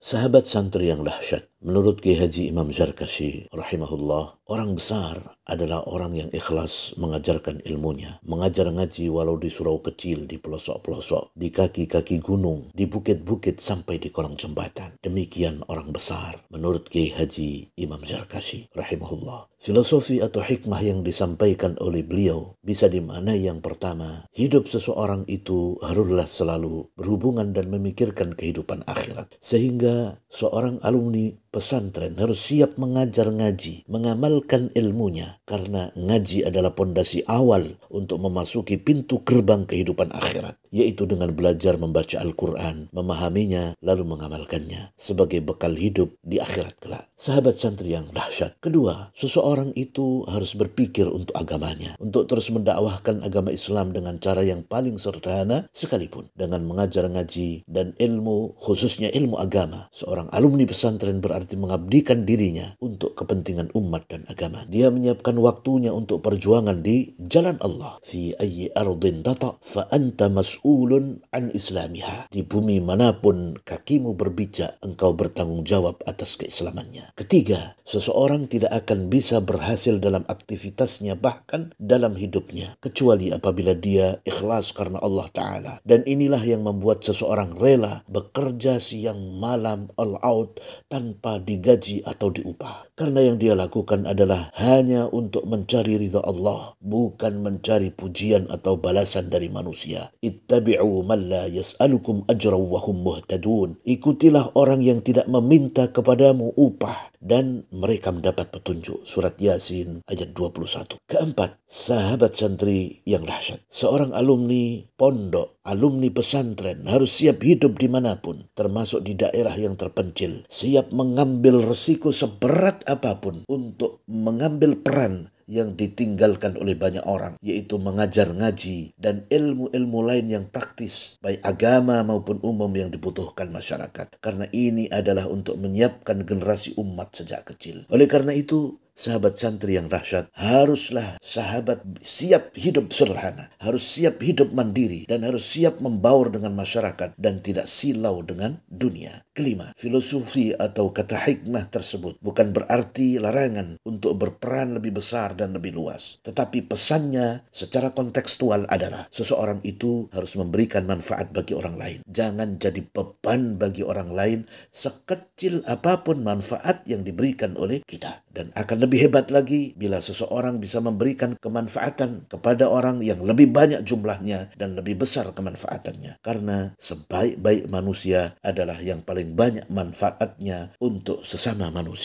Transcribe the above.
Sahabat santri yang dahsyat, menurut Ki Haji Imam Zarkasi rahimahullah, Orang besar adalah orang yang ikhlas mengajarkan ilmunya, mengajar ngaji walau di surau kecil, di pelosok-pelosok, di kaki-kaki gunung, di bukit-bukit sampai di kolong jembatan. Demikian orang besar menurut Kiai Haji Imam Zarkashi rahimahullah. Filosofi atau hikmah yang disampaikan oleh beliau bisa dimaknai yang pertama, hidup seseorang itu haruslah selalu berhubungan dan memikirkan kehidupan akhirat. Sehingga seorang alumni pesantren harus siap mengajar ngaji, mengamal mengamalkan ilmunya karena ngaji adalah pondasi awal untuk memasuki pintu gerbang kehidupan akhirat yaitu dengan belajar membaca Al-Qur'an, memahaminya lalu mengamalkannya sebagai bekal hidup di akhirat kelak. Sahabat santri yang dahsyat. Kedua, seseorang itu harus berpikir untuk agamanya, untuk terus mendakwahkan agama Islam dengan cara yang paling sederhana sekalipun dengan mengajar ngaji dan ilmu khususnya ilmu agama. Seorang alumni pesantren berarti mengabdikan dirinya untuk kepentingan umat dan agama. Dia menyiapkan waktunya untuk perjuangan di jalan Allah. Fi ayyi ardin tata fa anta mas'ulun an islamiha. Di bumi manapun kakimu berbijak, engkau bertanggung jawab atas keislamannya. Ketiga, seseorang tidak akan bisa berhasil dalam aktivitasnya bahkan dalam hidupnya. Kecuali apabila dia ikhlas karena Allah Ta'ala. Dan inilah yang membuat seseorang rela bekerja siang malam all out tanpa digaji atau diupah. Karena yang dia lakukan adalah adalah hanya untuk mencari ridha Allah, bukan mencari pujian atau balasan dari manusia. Ittabi'u man la yas'alukum ajran wa hum muhtadun. Ikutilah orang yang tidak meminta kepadamu upah dan mereka mendapat petunjuk. Surat Yasin ayat 21. Keempat, sahabat santri yang dahsyat. Seorang alumni pondok, alumni pesantren harus siap hidup dimanapun, termasuk di daerah yang terpencil. Siap mengambil resiko seberat apapun untuk mengambil peran yang ditinggalkan oleh banyak orang, yaitu mengajar ngaji dan ilmu-ilmu lain yang praktis, baik agama maupun umum yang dibutuhkan masyarakat. Karena ini adalah untuk menyiapkan generasi umat sejak kecil. Oleh karena itu, sahabat santri yang dahsyat, haruslah sahabat siap hidup sederhana, harus siap hidup mandiri, dan harus siap membaur dengan masyarakat dan tidak silau dengan dunia. Kelima, filosofi atau kata hikmah tersebut bukan berarti larangan untuk berperan lebih besar dan lebih luas, tetapi pesannya secara kontekstual adalah seseorang itu harus memberikan manfaat bagi orang lain. Jangan jadi beban bagi orang lain sekecil apapun manfaat yang diberikan oleh kita dan akan lebih lebih hebat lagi bila seseorang bisa memberikan kemanfaatan kepada orang yang lebih banyak jumlahnya dan lebih besar kemanfaatannya. Karena sebaik-baik manusia adalah yang paling banyak manfaatnya untuk sesama manusia.